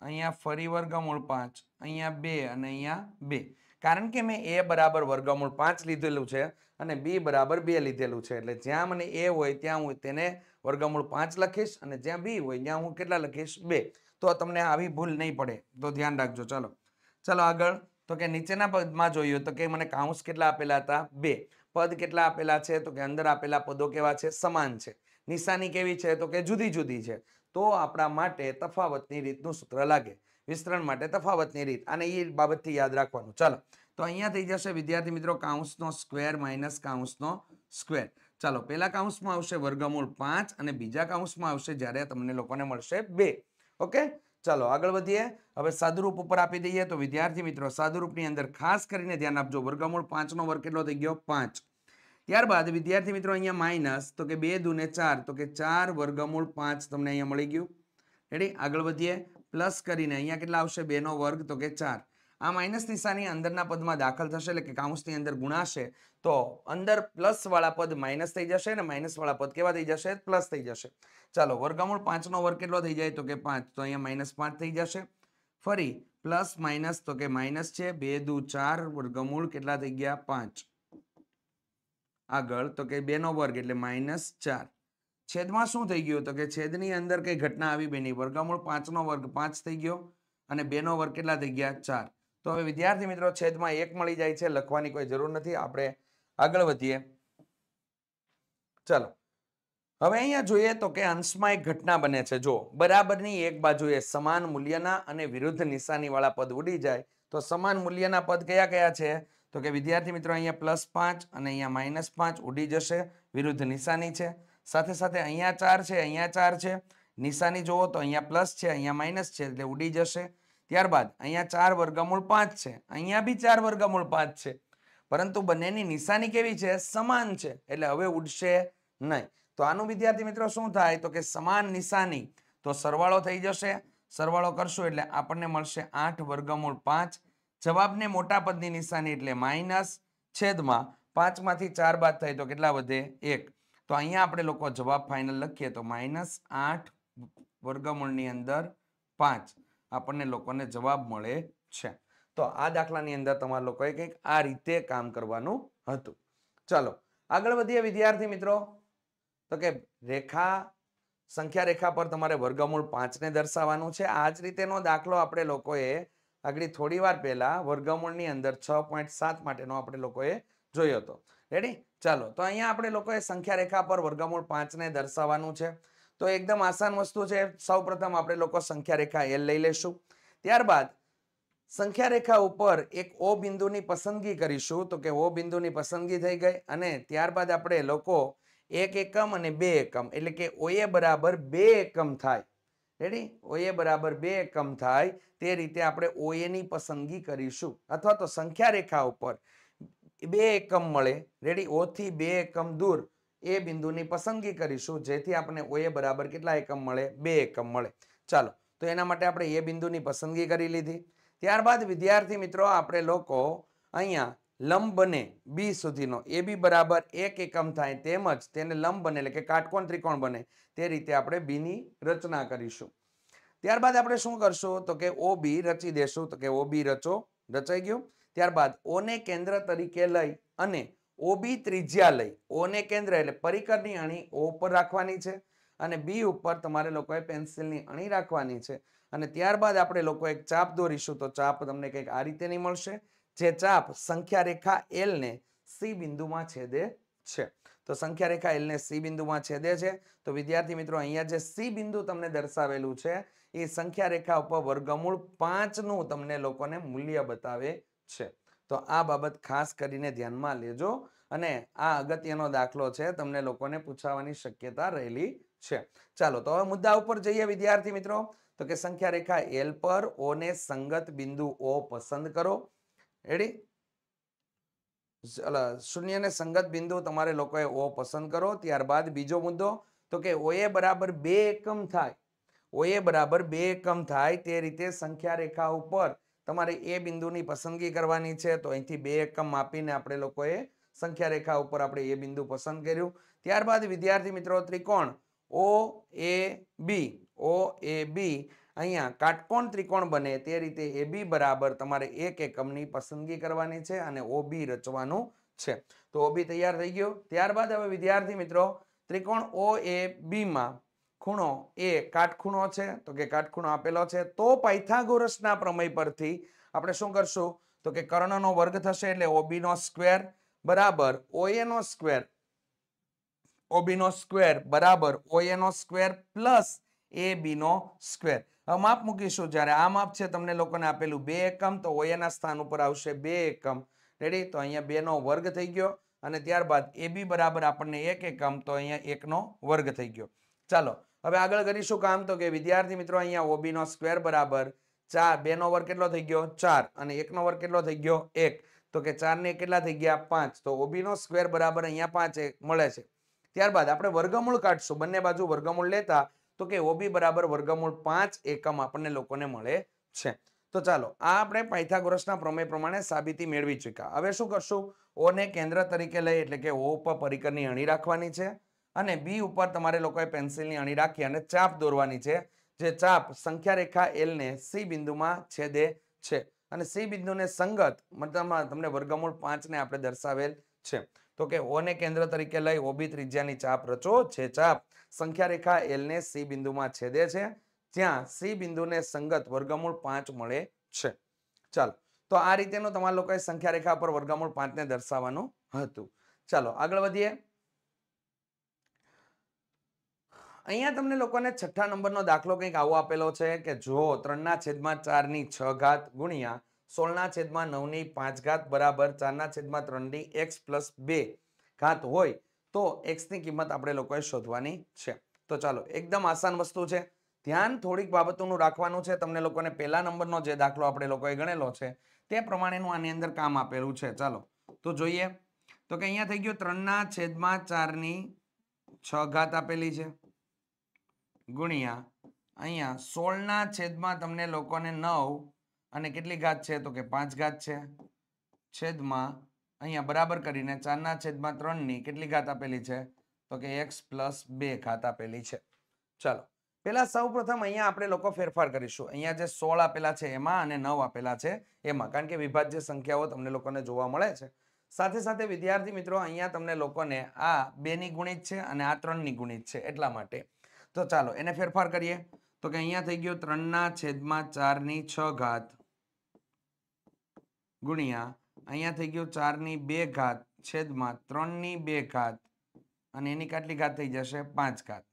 અહીંયા ફરી વર્ગમૂળ પાંચ અહીંયા બે અને અહીંયા બે કારણ કે મેં એ બરાબર વર્ગમૂળ પાંચ લીધેલું છે અને બી બરાબર બે લીધેલું છે એટલે જ્યાં મને એ હોય ત્યાં હું તેને વર્ગમૂળ પાંચ લખીશ અને જ્યાં બી હોય ત્યાં હું કેટલા લખીશ બે તો તમને આવી ભૂલ નહીં પડે તો ધ્યાન રાખજો ચાલો ચાલો આગળ તો કે નીચેના પદમાં જોઈએ તો કે મને કાઉન્સ કેટલા આપેલા હતા બે પદ કેટલા આપેલા છે તો કે અંદર આપેલા પદો કેવા છે સમાન છે નિશાની કેવી છે તો કે જુદી જુદી છે તો આપણા માટે તફાવતની રીતનું સૂત્ર લાગે વિસ્તરણ માટે તફાવતની રીત અને એ બાબતથી યાદ રાખવાનું ચાલો તો અહીંયા થઈ જશે વિદ્યાર્થી મિત્રો કાઉન્સનો સ્ક્વેર માઇનસ કાઉન્સનો સ્ક્વેર ચાલો પહેલા કાઉન્સમાં આવશે વર્ગમૂળ પાંચ અને બીજા કાઉન્સમાં આવશે જ્યારે તમને લોકોને મળશે બે ઓકે ચાલો આગળ વધીએ હવે સાદુરૂપ ઉપર આપી દઈએ તો વિદ્યાર્થી મિત્રો સાદુરૂપની અંદર ખાસ કરીને ધ્યાન આપજો વર્ગમૂળ પાંચનો વર્ગ કેટલો થઈ ગયો પાંચ ત્યારબાદ વિદ્યાર્થી મિત્રો અહીંયા માઇનસ તો કે બે દૂને ચાર તો કે ચાર વર્ગમૂળ પાંચ તમને અહીંયા મળી ગયું રેડી આગળ વધીએ પ્લસ કરીને અહીંયા કેટલા આવશે બેનો વર્ગ તો કે ચાર આ માઇનસ નિશાની અંદરના પદમાં દાખલ થશે એટલે કે કાઉન્સની અંદર ગુણાશે તો અંદર પ્લસવાળા પદ માઇનસ થઈ જશે અને માઇનસવાળા પદ કેવા થઈ જશે પ્લસ થઈ જશે ચાલો વર્ગમૂળ પાંચનો વર્ગ કેટલો થઈ જાય તો કે પાંચ તો અહીંયા માઇનસ પાંચ થઈ જશે ફરી પ્લસ માઇનસ તો કે માઇનસ છે બે દુ ચાર વર્ગમૂળ કેટલા થઈ ગયા પાંચ આગળ તો કે બેનો વર્ગ એટલે માઇનસ ચાર છેદમાં શું થઈ ગયું તો કે છેદની અંદર કઈ ઘટના આવી બેની વર્ગમૂળ પાંચનો વર્ગ પાંચ થઈ ગયો અને બેનો વર્ગ કેટલા થઈ ગયા ચાર તો હવે વિદ્યાર્થી મિત્રો છેદમાં એક મળી જાય છે લખવાની કોઈ જરૂર નથી આપણે આગળ વધીએ ચલો હવે અહીંયા જોઈએ તો કે અંશમાં એક ઘટના બને છે જો બરાબરની એક બાજુએ સમાન મૂલ્યના અને વિરુદ્ધ નિશાનીવાળા પદ ઉડી જાય તો સમાન મૂલ્યના પદ કયા કયા છે તો કે વિદ્યાર્થી મિત્રો અહીંયા પ્લસ પાંચ અને અહીંયા માઇનસ પાંચ ઉડી જશે વિરુદ્ધ નિશાની છે સાથે સાથે અહીંયા ચાર છે અહીંયા ચાર છે નિશાની જુઓ તો અહીંયા પ્લસ છે અહીંયા માઇનસ છે એટલે ઉડી જશે ત્યારબાદ અહીંયા ચાર વર્ગમૂળ પાંચ છે અહીંયા બી ચાર વર્ગમૂળ પાંચ છે પરંતુ બંનેની નિશાની કેવી છે સમાન છે એટલે હવે ઉડશે નહીં તો આનું વિદ્યાર્થી મિત્રો શું થાય તો કે સમાન નિશાની તો સરવાળો થઈ જશે સરવાળો કરશું એટલે આપણને મળશે આઠ વર્ગમૂળ પાંચ જવાબને મોટા પદની નિશાની એટલે માઇનસ છેદમાં પાંચમાંથી ચાર બાદ થાય તો કેટલા વધે એક તો અહીંયા આપણે લોકો જવાબ ફાઇનલ લખીએ તો માઇનસ આઠ વર્ગમૂળની અંદર પાંચ આપણને લોકોને જવાબ મળે છે તો આ દાખલાની અંદર તમારા લોકોએ કંઈક આ રીતે કામ કરવાનું હતું ચાલો આગળ વધીએ વિદ્યાર્થી મિત્રો તો કે રેખા સંખ્યા રેખા પર તમારે વર્ગમૂળ પાંચને દર્શાવવાનું છે આ જ રીતેનો દાખલો આપણે લોકોએ આગળ થોડી વાર પહેલાં વર્ગમૂળની અંદર છ પોઈન્ટ સાત માટેનો આપણે લોકોએ જોયો હતો રેડી ચાલો તો અહીંયા આપણે લોકોએ સંખ્યા રેખા પર વર્ગમૂળ પાંચને દર્શાવવાનું છે તો એકદમ આસાન વસ્તુ છે સૌપ્રથમ આપણે લોકો સંખ્યા રેખા એલ લઈ લેશું ત્યારબાદ સંખ્યા રેખા ઉપર એક ઓ બિંદુની પસંદગી કરીશું તો કે ઓ બિંદુની પસંદગી થઈ ગઈ અને ત્યારબાદ આપણે લોકો એક એકમ અને બે એકમ એટલે કે ઓએ બરાબર બે એકમ થાય રેડી ઓએ બરાબર બે એકમ થાય તે રીતે આપણે ઓએની પસંદગી કરીશું અથવા તો સંખ્યા રેખા ઉપર બે એકમ મળે રેડી ઓથી બે એકમ દૂર એ બિંદુની પસંદગી કરીશું જેથી આપણે ઓએ બરાબર કેટલા એકમ મળે બે એકમ મળે ચાલો તો એના માટે આપણે એ બિંદુની પસંદગી કરી લીધી ત્યારબાદ વિદ્યાર્થી મિત્રો આપણે લોકો અહીંયા લંબ બને બી સુધીનો એ બી બરાબર એક એકમ થાય તેમજ તેને લંબ બને એટલે કે કાટકોણ ત્રિકોણ બને તે રીતે આપણે બીની રચના કરીશું ત્યારબાદ આપણે શું કરશું તો કે ઓ બી રચી દેશું તો કે ઓ બી રચો રચાઈ ગયું ત્યારબાદ ઓને કેન્દ્ર તરીકે લઈ અને ઓબી ત્રિજ્યા લઈ ઓને કેન્દ્ર એટલે પરિકરની અણી ઓ ઉપર રાખવાની છે અને બી ઉપર તમારે લોકોએ પેન્સિલની અણી રાખવાની છે અને ત્યારબાદ આપણે લોકો એક ચાપ દોરીશું તો ચાપ તમને કંઈક આ રીતેની મળશે જે ચાપ સંખ્યા રેખા એલને સી બિંદુમાં છેદે છે તો સંખ્યા રેખા એલને સી બિંદુમાં છેદે છે તો વિદ્યાર્થી મિત્રો અહીંયા જે સી બિંદુ તમને દર્શાવેલું છે એ સંખ્યા રેખા ઉપર વર્ગમૂળ પાંચનું તમને લોકોને મૂલ્ય બતાવે છે તો આ બાબત ખાસ કરીને ધ્યાનમાં લેજો અને આ અગત્યનો દાખલો છે તમને લોકોને પૂછાવાની શક્યતા રહેલી છે ચાલો તો હવે મુદ્દા ઉપર જઈએ વિદ્યાર્થી મિત્રો તો કે સંખ્યા રેખા એલ પર ઓ ને સંગત બિંદુ ઓ પસંદ કરો શૂન્ય શૂન્યને સંગત બિંદુ તમારે લોકોએ ઓ પસંદ કરો ત્યારબાદ બીજો મુદ્દો તો કે ઓએ બરાબર બે એકમ થાય ઓએ બરાબર બે એકમ થાય તે રીતે સંખ્યા રેખા ઉપર તમારે એ બિંદુની પસંદગી કરવાની છે તો અહીંથી બે એકમ માપીને આપણે લોકોએ સંખ્યા રેખા ઉપર આપણે એ બિંદુ પસંદ કર્યું ત્યારબાદ વિદ્યાર્થી મિત્રો ત્રિકોણ ઓ એ બી ઓ એ બી અહીંયા કાટકોણ ત્રિકોણ બને તે રીતે એ બી બરાબર તમારે એક એકમની પસંદગી કરવાની છે અને ઓ બી રચવાનું છે તો ઓ બી તૈયાર થઈ ગયો ત્યારબાદ હવે વિદ્યાર્થી મિત્રો ત્રિકોણ ઓ એ બીમાં ખૂણો એ કાટખૂણો છે તો કે કાટખૂણો આપેલો છે તો પાયથાગોરસના પ્રમેય પરથી આપણે શું કરશું તો કે કર્ણનો વર્ગ થશે એટલે ઓબીનો સ્ક્વેર બરાબર ઓએનો સ્ક્વેર ઓબીનો સ્ક્વેર બરાબર ઓએનો સ્ક્વેર પ્લસ એ બીનો સ્ક્વેર હવે માપ મૂકીશું જ્યારે આ માપ છે તમને લોકોને આપેલું બે એકમ તો ઓએના સ્થાન ઉપર આવશે બે એકમ રેડી તો અહીંયા બેનો વર્ગ થઈ ગયો અને ત્યારબાદ એ બી બરાબર આપણને એક એકમ તો અહીંયા એકનો વર્ગ થઈ ગયો ચાલો હવે આગળ કરીશું કામ તો કે વિદ્યાર્થી મિત્રો અહીંયા ઓબી નો સ્ક્વેર બરાબર ચાર બે નો વર્ગ કેટલો થઈ ગયો ચાર અને એક નો વર્ગ કેટલો થઈ ગયો એક તો કે ચાર ને કેટલા થઈ ગયા પાંચ તો ઓબી નો સ્ક્વેર બરાબર અહીંયા પાંચ મળે છે ત્યારબાદ આપણે વર્ગમૂળ કાઢશું બંને બાજુ વર્ગમૂળ લેતા તો કે ઓબી બરાબર વર્ગમૂળ પાંચ એકમ આપણને લોકોને મળે છે તો ચાલો આ આપણે પાયથાગોરસના પ્રમેય પ્રમાણે સાબિતી મેળવી ચૂક્યા હવે શું કરશું ઓને કેન્દ્ર તરીકે લઈ એટલે કે ઓ પર પરિકરની અણી રાખવાની છે અને બી ઉપર તમારે લોકોએ પેન્સિલની અણી રાખી અને ચાપ દોરવાની છે જે ચાપ સંખ્યા રેખા એલને સી બિંદુમાં છેદે છે અને સી બિંદુને સંગત મતલબમાં તમને વર્ગમૂળ પાંચને આપણે દર્શાવેલ છે તો કે ઓને કેન્દ્ર તરીકે લઈ ઓબી ત્રિજ્યાની ચાપ રચો છે ચાપ સંખ્યા રેખા એલને સી બિંદુમાં છેદે છે જ્યાં સી બિંદુને સંગત વર્ગમૂળ પાંચ મળે છે ચાલો તો આ રીતેનું તમારા લોકોએ સંખ્યા રેખા પર વર્ગમૂળ પાંચને દર્શાવવાનું હતું ચાલો આગળ વધીએ અહીંયા તમને લોકોને છઠ્ઠા નંબરનો દાખલો કંઈક આવો આપેલો છે કે જો ત્રણના છેદમાં ચારની છ ઘાત ગુણ્યા સોળના છેદમાં નવની પાંચ ઘાત બરાબર ચારના છેદમાં ત્રણની એક્સ પ્લસ બે ઘાત હોય તો એક્સની કિંમત આપણે લોકોએ શોધવાની છે તો ચાલો એકદમ આસાન વસ્તુ છે ધ્યાન થોડીક બાબતોનું રાખવાનું છે તમને લોકોને પહેલા નંબરનો જે દાખલો આપણે લોકોએ ગણેલો છે તે પ્રમાણેનું આની અંદર કામ આપેલું છે ચાલો તો જોઈએ તો કે અહીંયા થઈ ગયો ત્રણના છેદમાં ચારની છ ઘાત આપેલી છે ગુણ્યા અહીંયા સોળના છેદમાં તમને લોકોને નવ અને કેટલી ઘાત છે તો કે પાંચ ઘાત છે છેદમાં અહીંયા બરાબર કરીને ચારના છેદમાં ત્રણની કેટલી ઘાત આપેલી છે તો કે એક્સ પ્લસ બે ઘાત આપેલી છે ચલો પહેલાં સૌ અહીંયા આપણે લોકો ફેરફાર કરીશું અહીંયા જે સોળ આપેલા છે એમાં અને નવ આપેલા છે એમાં કારણ કે વિભાજ્ય સંખ્યાઓ તમને લોકોને જોવા મળે છે સાથે સાથે વિદ્યાર્થી મિત્રો અહીંયા તમને લોકોને આ બેની ગુણિત છે અને આ ત્રણની ગુણિત છે એટલા માટે તો ચાલો એને ફેરફાર કરીએ તો કે અહીંયા થઈ ગયો ત્રણના છેદમાં ચારની છ ઘાત ગુણ્યા અહીંયા થઈ ગયો ચારની બે ઘાત છેદમાં ત્રણની બે ઘાત અને એની કેટલી ઘાત થઈ જશે પાંચ ઘાત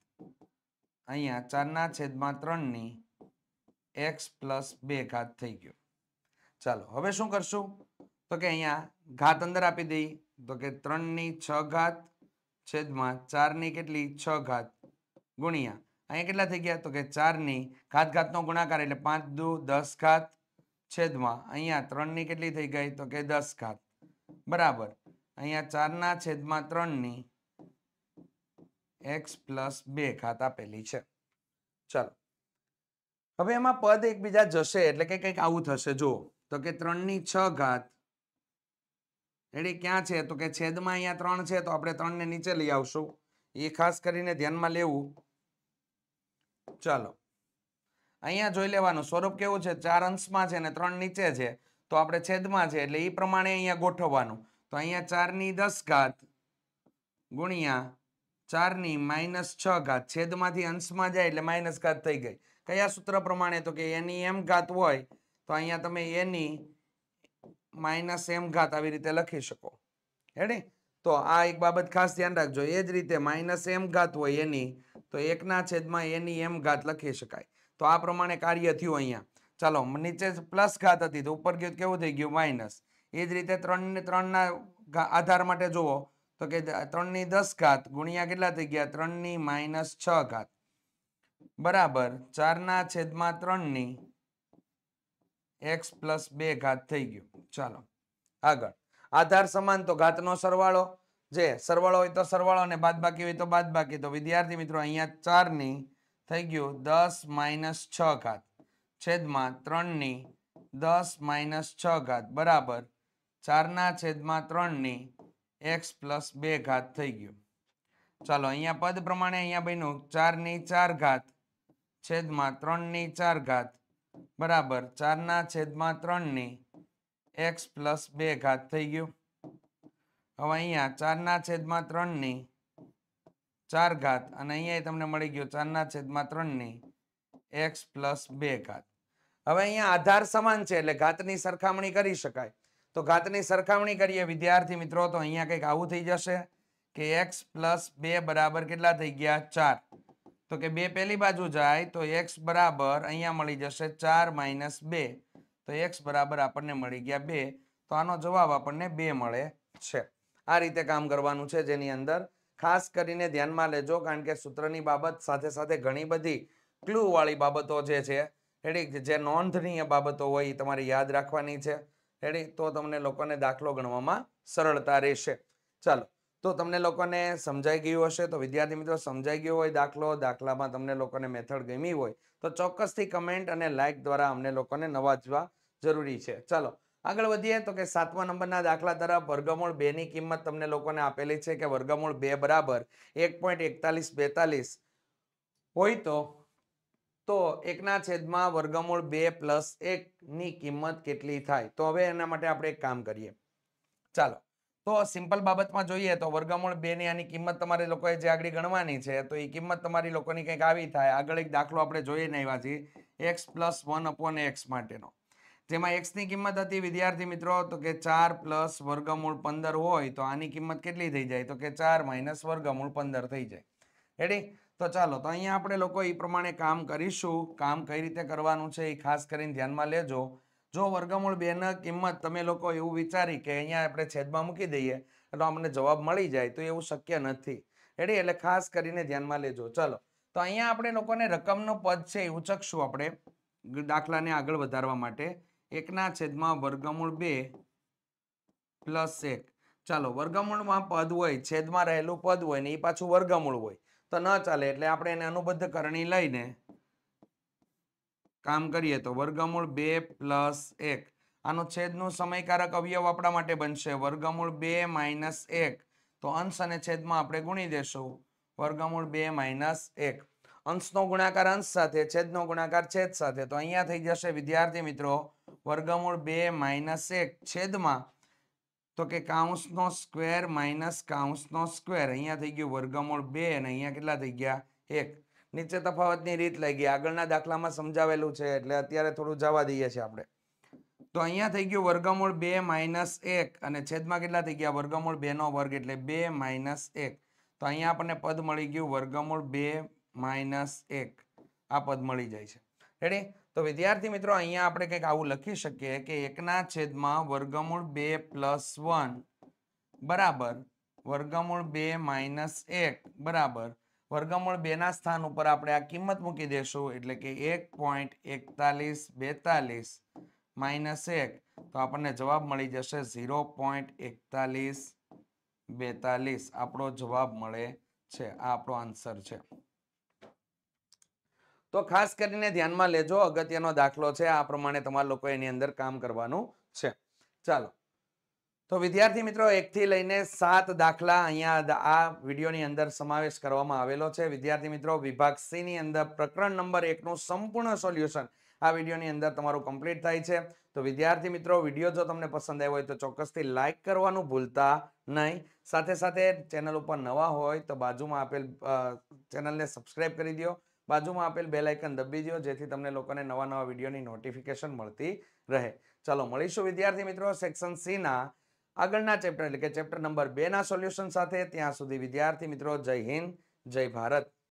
અહીંયા ચારના છેદમાં ત્રણની એક્સ પ્લસ બે ઘાત થઈ ગયો ચાલો હવે શું કરશું તો કે અહીંયા ઘાત અંદર આપી દઈ તો કે ત્રણની છ ઘાત છેદમાં ચારની કેટલી છ ઘાત ગુણ્યા અહીંયા કેટલા થઈ ગયા તો કે ચારની ઘાત ઘાતનો ગુણાકાર એટલે પાંચ દુ દસ ઘાત છેદમાં અહીંયા ત્રણની કેટલી થઈ ગઈ તો કે દસ ઘાત બરાબર અહીંયા ચારના છેદમાં ત્રણની એક્સ પ્લસ બે ઘાત આપેલી છે ચાલો હવે એમાં પદ એકબીજા જશે એટલે કે કંઈક આવું થશે જો તો કે ત્રણની છ ઘાત એટલે ક્યાં છે તો કે છેદમાં અહીંયા ત્રણ છે તો આપણે ત્રણને નીચે લઈ આવશું એ ખાસ કરીને ધ્યાનમાં લેવું ચાલો અહીંયા જોઈ લેવાનું સ્વરૂપ કેવું છે ચાર અંશમાં છે ને ત્રણ નીચે છે તો આપણે છેદમાં છે એટલે એ પ્રમાણે અહીંયા ગોઠવવાનું તો અહીંયા ચારની દસ ઘાત ગુણ્યા ચારની માઇનસ છ ઘાત છેદમાંથી અંશમાં જાય એટલે માઇનસ ઘાત થઈ ગઈ કયા સૂત્ર પ્રમાણે તો કે એની એમ ઘાત હોય તો અહીંયા તમે એની માઇનસ એમ ઘાત આવી રીતે લખી શકો હેડે તો આ એક બાબત ખાસ ધ્યાન રાખજો એ જ રીતે માઇનસ એમ ઘાત હોય એની તો એકના છેદમાં એની એમ ઘાત લખી શકાય તો આ પ્રમાણે કાર્ય થયું અહીંયા ચાલો નીચે પ્લસ ઘાત હતી તો ઉપર ગયું કેવું થઈ ગયું માઇનસ એ જ રીતે ત્રણને ત્રણના આધાર માટે જુઓ તો કે ત્રણની દસ ઘાત ગુણ્યા કેટલા થઈ ગયા ત્રણની માઇનસ છ ઘાત બરાબર ચારના છેદમાં ત્રણની એક્સ પ્લસ બે ઘાત થઈ ગયું ચાલો આગળ આધાર સમાન તો ઘાતનો સરવાળો જે સરવાળો હોય તો સરવાળો અને બાદ બાકી હોય તો બાદ બાકી તો વિદ્યાર્થી મિત્રો અહીંયા ચારની થઈ ગયું દસ માઇનસ છ ઘાત છેદમાં ત્રણની દસ માઇનસ છ ઘાત બરાબર ચારના છેદમાં ત્રણની એક્સ પ્લસ બે ઘાત થઈ ગયું ચાલો અહીંયા પદ પ્રમાણે અહીંયા બન્યું ચારની ચાર ઘાત છેદમાં ત્રણની ચાર ઘાત બરાબર ચારના છેદમાં ત્રણની એક્સ પ્લસ બે ઘાત થઈ ગયું હવે અહીંયા ચારના છેદમાં ત્રણની ચાર ઘાત અને અહીંયા તમને મળી ગયો ચારના છેદમાં ત્રણની એક્સ પ્લસ બે ઘાત હવે અહીંયા આધાર સમાન છે એટલે ઘાતની સરખામણી કરી શકાય તો ઘાતની સરખામણી કરીએ વિદ્યાર્થી મિત્રો તો અહીંયા કંઈક આવું થઈ જશે કે એક્સ પ્લસ બે બરાબર કેટલા થઈ ગયા ચાર તો કે બે પહેલી બાજુ જાય તો એક્સ બરાબર અહીંયા મળી જશે ચાર માઇનસ બે તો એક્સ બરાબર આપણને મળી ગયા બે તો આનો જવાબ આપણને બે મળે છે આ રીતે કામ કરવાનું છે જેની અંદર ખાસ કરીને ધ્યાનમાં લેજો કારણ કે સૂત્રની બાબત સાથે સાથે ઘણી બધી ક્લૂવાળી બાબતો જે છે હેડી જે નોંધનીય બાબતો હોય એ તમારે યાદ રાખવાની છે હેડી તો તમને લોકોને દાખલો ગણવામાં સરળતા રહેશે ચાલો તો તમને લોકોને સમજાઈ ગયું હશે તો વિદ્યાર્થી મિત્રો સમજાઈ ગયો હોય દાખલો દાખલામાં તમને લોકોને મેથડ ગમી હોય તો ચોક્કસથી કમેન્ટ અને લાઇક દ્વારા અમને લોકોને નવાજવા જરૂરી છે ચાલો આગળ વધીએ તો કે સાતમા નંબરના દાખલા તરફ વર્ગમૂળ બેની કિંમત તમને લોકોને આપેલી છે કે વર્ગમૂળ બે બરાબર એક પોઈન્ટ એકતાલીસ બેતાલીસ હોય તો તો એકના છેદમાં વર્ગમૂળ બે પ્લસ એકની કિંમત કેટલી થાય તો હવે એના માટે આપણે એક કામ કરીએ ચાલો તો સિમ્પલ બાબતમાં જોઈએ તો વર્ગમૂળ બેની આની કિંમત તમારે લોકોએ જે આગળ ગણવાની છે તો એ કિંમત તમારી લોકોની કંઈક આવી થાય આગળ એક દાખલો આપણે જોઈને આવ્યા છીએ X plus one upon X માટેનો જેમાં એક્સની કિંમત હતી વિદ્યાર્થી મિત્રો તો કે ચાર પ્લસ વર્ગમૂળ પંદર હોય તો આની કિંમત કેટલી થઈ જાય તો કે ચાર માઇનસ વર્ગમૂળ પંદર થઈ જાય રેડી તો ચાલો તો અહીંયા આપણે લોકો એ પ્રમાણે કામ કરીશું કામ કઈ રીતે કરવાનું છે એ ખાસ કરીને ધ્યાનમાં લેજો જો વર્ગમૂળ બેના કિંમત તમે લોકો એવું વિચારી કે અહીંયા આપણે છેદમાં મૂકી દઈએ એટલે અમને જવાબ મળી જાય તો એવું શક્ય નથી રેડી એટલે ખાસ કરીને ધ્યાનમાં લેજો ચાલો તો અહીંયા આપણે લોકોને રકમનો પદ છે એવું ચકશું આપણે દાખલાને આગળ વધારવા માટે એકના છેદમાં વર્ગમૂળ બે પ્લસ એક ચાલો વર્ગમૂળમાં પદ હોય છેદમાં રહેલું પદ હોય ને એ પાછું વર્ગમૂળ હોય તો ન ચાલે એટલે આપણે એને અનુબદ્ધ કરણી લઈને કામ કરીએ તો વર્ગમૂળ બે પ્લસ એક આનો છેદનું સમયકારક અવયવ આપણા માટે બનશે વર્ગમૂળ બે માઇનસ એક તો અંશ અને છેદમાં આપણે ગુણી દેશું વર્ગમૂળ બે માઇનસ એક અંશનો ગુણાકાર અંશ સાથે છેદનો ગુણાકાર છેદ સાથે તો અહીંયા થઈ જશે વિદ્યાર્થી મિત્રો વર્ગમૂળ બે માઇનસ એક છેદમાં તો કે કાઉન્સનો સ્ક્વેર માઇનસ કાઉન્સનો સ્ક્વેર અહીંયા થઈ ગયું વર્ગમૂળ બે અને અહીંયા કેટલા થઈ ગયા એક નીચે તફાવતની રીત લઈ ગઈ આગળના દાખલામાં સમજાવેલું છે એટલે અત્યારે થોડું જવા દઈએ છીએ આપણે તો અહીંયા થઈ ગયું વર્ગમૂળ બે માઇનસ એક અને છેદમાં કેટલા થઈ ગયા વર્ગમૂળ બેનો વર્ગ એટલે બે માઇનસ એક તો અહીંયા આપણને પદ મળી ગયું વર્ગમૂળ બે માઇનસ એક આ પદ મળી જાય છે રેડી તો વિદ્યાર્થી મિત્રો અહીંયા આપણે કંઈક આવું લખી શકીએ કે એકના છેદમાં વર્ગમૂળ બે પ્લસ વન બરાબર વર્ગમૂળ બે માઇનસ એક બરાબર વર્ગમૂળ બેના સ્થાન ઉપર આપણે આ કિંમત મૂકી દેશું એટલે કે એક પોઈન્ટ એકતાલીસ બેતાલીસ માઇનસ એક તો આપણને જવાબ મળી જશે ઝીરો પોઈન્ટ એકતાલીસ બેતાલીસ આપણો જવાબ મળે છે આ આપણો આન્સર છે તો ખાસ કરીને ધ્યાનમાં લેજો અગત્યનો દાખલો છે આ પ્રમાણે તમારા લોકો એની અંદર કામ કરવાનું છે ચાલો તો વિદ્યાર્થી મિત્રો એકથી લઈને સાત દાખલા અહીંયા આ વિડીયોની અંદર સમાવેશ કરવામાં આવેલો છે વિદ્યાર્થી મિત્રો વિભાગ સીની અંદર પ્રકરણ નંબર એકનું સંપૂર્ણ સોલ્યુશન આ વિડીયોની અંદર તમારું કમ્પ્લીટ થાય છે તો વિદ્યાર્થી મિત્રો વિડીયો જો તમને પસંદ આવ્યો હોય તો ચોક્કસથી લાઇક કરવાનું ભૂલતા નહીં સાથે સાથે ચેનલ ઉપર નવા હોય તો બાજુમાં આપેલ ચેનલને સબસ્ક્રાઇબ કરી દો બાજુમાં આપેલ બે લાઇકન દબી દો જેથી તમને લોકોને નવા નવા વિડીયોની નોટિફિકેશન મળતી રહે ચાલો મળીશું વિદ્યાર્થી મિત્રો સેક્શન સીના આગળના ચેપ્ટર એટલે કે ચેપ્ટર નંબર બેના સોલ્યુશન સાથે ત્યાં સુધી વિદ્યાર્થી મિત્રો જય હિન્દ જય ભારત